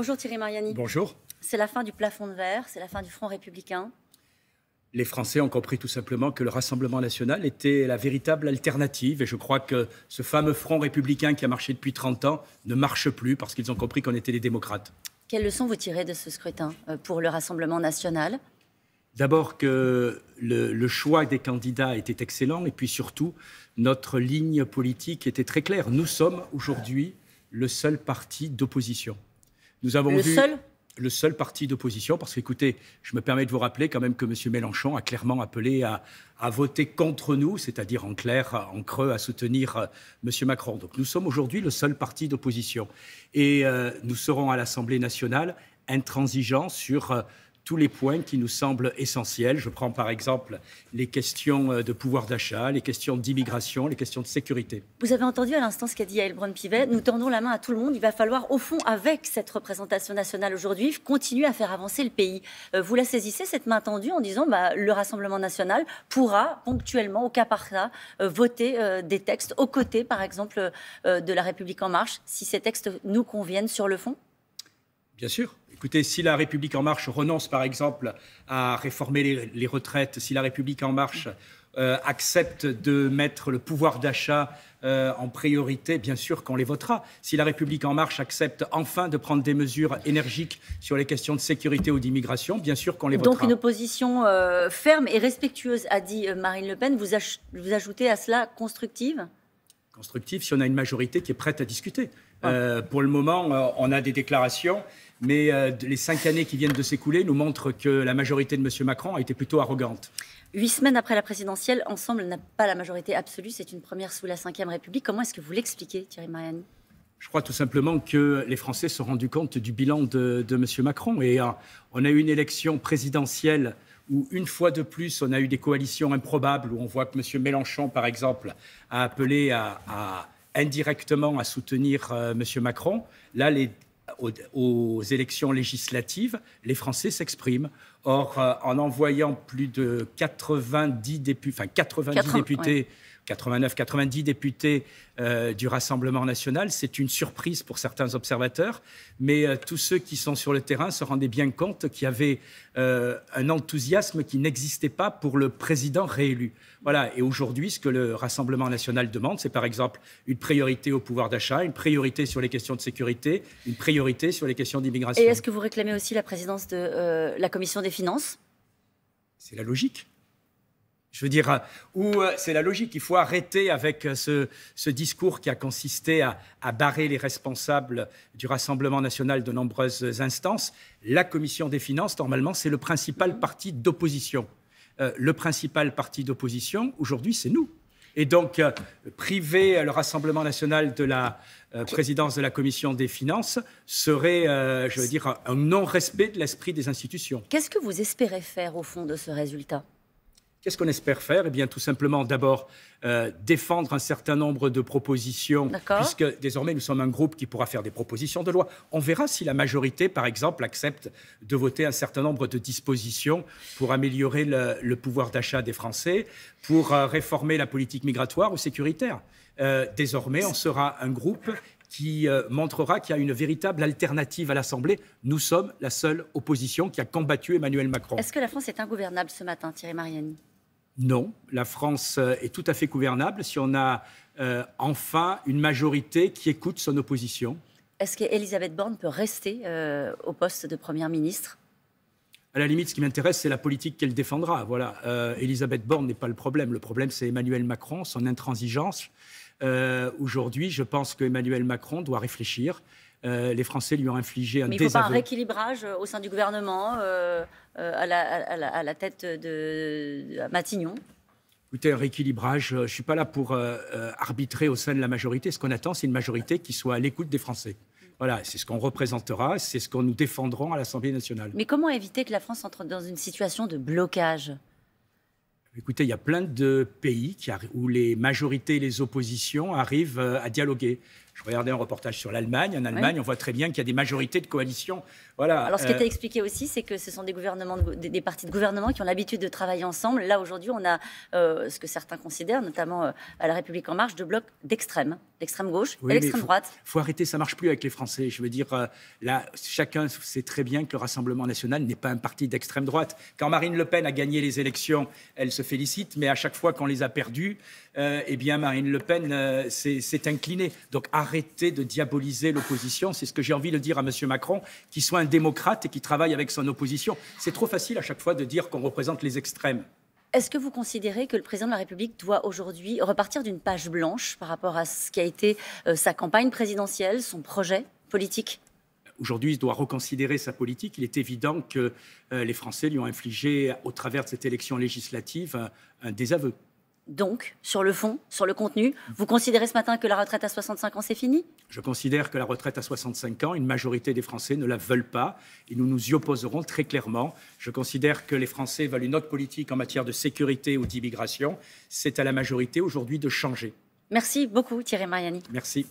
Bonjour Thierry Mariani. Bonjour. C'est la fin du plafond de verre, c'est la fin du Front républicain. Les Français ont compris tout simplement que le Rassemblement national était la véritable alternative. Et je crois que ce fameux Front républicain qui a marché depuis 30 ans ne marche plus parce qu'ils ont compris qu'on était des démocrates. Quelles leçons vous tirez de ce scrutin euh, pour le Rassemblement national D'abord que le, choix des candidats était excellent et puis surtout notre ligne politique était très claire. Nous sommes aujourd'hui le seul parti d'opposition. Nous avons le seul le seul parti d'opposition, parce qu'écoutez, je me permets de vous rappeler quand même que M. Mélenchon a clairement appelé à, voter contre nous, c'est-à-dire en clair, en creux, à soutenir euh, M. Macron. Donc nous sommes aujourd'hui le seul parti d'opposition. Et euh, nous serons à l'Assemblée nationale intransigeants sur... Euh, tous les points qui nous semblent essentiels. Je prends par exemple les questions euh, de pouvoir d'achat, les questions d'immigration, les questions de sécurité. Vous avez entendu à l'instant ce qu'a dit Yael pivet Nous tendons la main à tout le monde. Il va falloir, au fond, avec cette représentation nationale aujourd'hui, continuer à faire avancer le pays. Euh, vous la saisissez, cette main tendue, en disant bah, le Rassemblement national pourra ponctuellement, au cas par cas, euh, voter des textes aux côtés, par exemple, de La République en marche, si ces textes nous conviennent sur le fond Bien sûr. Écoutez, si la République en marche renonce par exemple à réformer les, retraites, si la République en marche euh, accepte de mettre le pouvoir d'achat euh, en priorité, bien sûr qu'on les votera. Si la République en marche accepte enfin de prendre des mesures énergiques sur les questions de sécurité ou d'immigration, bien sûr qu'on les votera. Donc une opposition euh, ferme et respectueuse, a dit Marine Le Pen. Vous, vous ajoutez à cela constructive constructif si on a une majorité qui est prête à discuter. Euh, pour le moment, euh, on a des déclarations, mais euh, les cinq années qui viennent de s'écouler nous montrent que la majorité de M. Macron a été plutôt arrogante. Huit semaines après la présidentielle, Ensemble n'a pas la majorité absolue. C'est une première sous la Ve République. Comment est-ce que vous l'expliquez, Thierry Mariani je crois tout simplement que les Français se sont rendus compte du bilan de, de M. Macron. Et on a eu une élection présidentielle où une fois de plus, on a eu des coalitions improbables, où on voit que M. Mélenchon, par exemple, a appelé à, indirectement à soutenir euh, M. Macron. Là, aux, élections législatives, les Français s'expriment. Or, euh, en envoyant plus de 90, 90 députés... 89-90 députés euh, du Rassemblement national. C'est une surprise pour certains observateurs, mais euh, tous ceux qui sont sur le terrain se rendaient bien compte qu'il y avait euh, un enthousiasme qui n'existait pas pour le président réélu. Voilà, et aujourd'hui, ce que le Rassemblement national demande, c'est par exemple une priorité au pouvoir d'achat, une priorité sur les questions de sécurité, une priorité sur les questions d'immigration. Et est-ce que vous réclamez aussi la présidence de la Commission des finances C'est la logique. Je veux dire, euh, où euh, c'est la logique, il faut arrêter avec euh, ce, discours qui a consisté à, barrer les responsables du Rassemblement national de nombreuses instances. La commission des finances, normalement, c'est le principal parti d'opposition. le principal parti d'opposition, aujourd'hui, c'est nous. Et donc, priver le Rassemblement national de la présidence de la Commission des finances serait, je veux dire, un non-respect de l'esprit des institutions. Qu'est-ce que vous espérez faire au fond de ce résultat Qu'est-ce qu'on espère faire Eh bien, tout simplement, d'abord, euh, défendre un certain nombre de propositions, puisque désormais, nous sommes un groupe qui pourra faire des propositions de loi. On verra si la majorité, par exemple, accepte de voter un certain nombre de dispositions pour améliorer le, pouvoir d'achat des Français, pour euh, réformer la politique migratoire ou sécuritaire. Euh, désormais, on sera un groupe qui montrera qu'il y a une véritable alternative à l'Assemblée. Nous sommes la seule opposition qui a combattu Emmanuel Macron. Est-ce que la France est ingouvernable ce matin, Thierry Mariani non, la France euh, est tout à fait gouvernable si on a euh, enfin une majorité qui écoute son opposition. Est-ce qu'Elisabeth Borne peut rester euh, au poste de Première ministre à la limite, ce qui m'intéresse, c'est la politique qu'elle défendra. Voilà, Elisabeth Borne n'est pas le problème. Le problème, c'est Emmanuel Macron, son intransigeance. Aujourd'hui, je pense qu'Emmanuel Macron doit réfléchir euh, les Français lui ont infligé un Mais il faut pas un rééquilibrage euh, au sein du gouvernement, euh, à, la, tête de Matignon Écoutez, un rééquilibrage, je ne suis pas là pour arbitrer au sein de la majorité. Ce qu'on attend, c'est une majorité qui soit à l'écoute des Français. Voilà, c'est ce qu'on représentera, c'est ce qu'on nous défendrons à l'Assemblée nationale. Mais comment éviter que la France entre dans une situation de blocage Écoutez, il y a plein de pays où les majorités et les oppositions arrivent à dialoguer. Je regardais un reportage sur l'Allemagne. En Allemagne, on voit très bien qu'il y a des majorités de coalition. Voilà. Alors, ce qui euh, était expliqué aussi, c'est que ce sont des gouvernements, des, partis de gouvernement qui ont l'habitude de travailler ensemble. Là, aujourd'hui, on a euh, ce que certains considèrent, notamment euh, à La République En Marche, de blocs d'extrême, d'extrême gauche et d'extrême droite. Il faut arrêter, ça marche plus avec les Français. Je veux dire, là, chacun sait très bien que le Rassemblement national n'est pas un parti d'extrême droite. Quand Marine Le Pen a gagné les élections, elle se félicite, mais à chaque fois qu'on les a perdues, eh bien, Marine Le Pen s'est inclinée. Donc, arrêter de diaboliser l'opposition. C'est ce que j'ai envie de dire à M. Macron, qui soit un démocrate et qui travaille avec son opposition. C'est trop facile à chaque fois de dire qu'on représente les extrêmes. Est-ce que vous considérez que le président de la République doit aujourd'hui repartir d'une page blanche par rapport à ce qui a été euh, sa campagne présidentielle, son projet politique Aujourd'hui, il doit reconsidérer sa politique. Il est évident que euh, les Français lui ont infligé, au travers de cette élection législative, un désaveu. Donc, sur le fond, sur le contenu, vous considérez ce matin que la retraite à 65 ans, c'est fini Je considère que la retraite à 65 ans, une majorité des Français ne la veulent pas et nous nous y opposerons très clairement. Je considère que les Français veulent une autre politique en matière de sécurité ou d'immigration. C'est à la majorité aujourd'hui de changer. Merci beaucoup Thierry Mariani. Merci.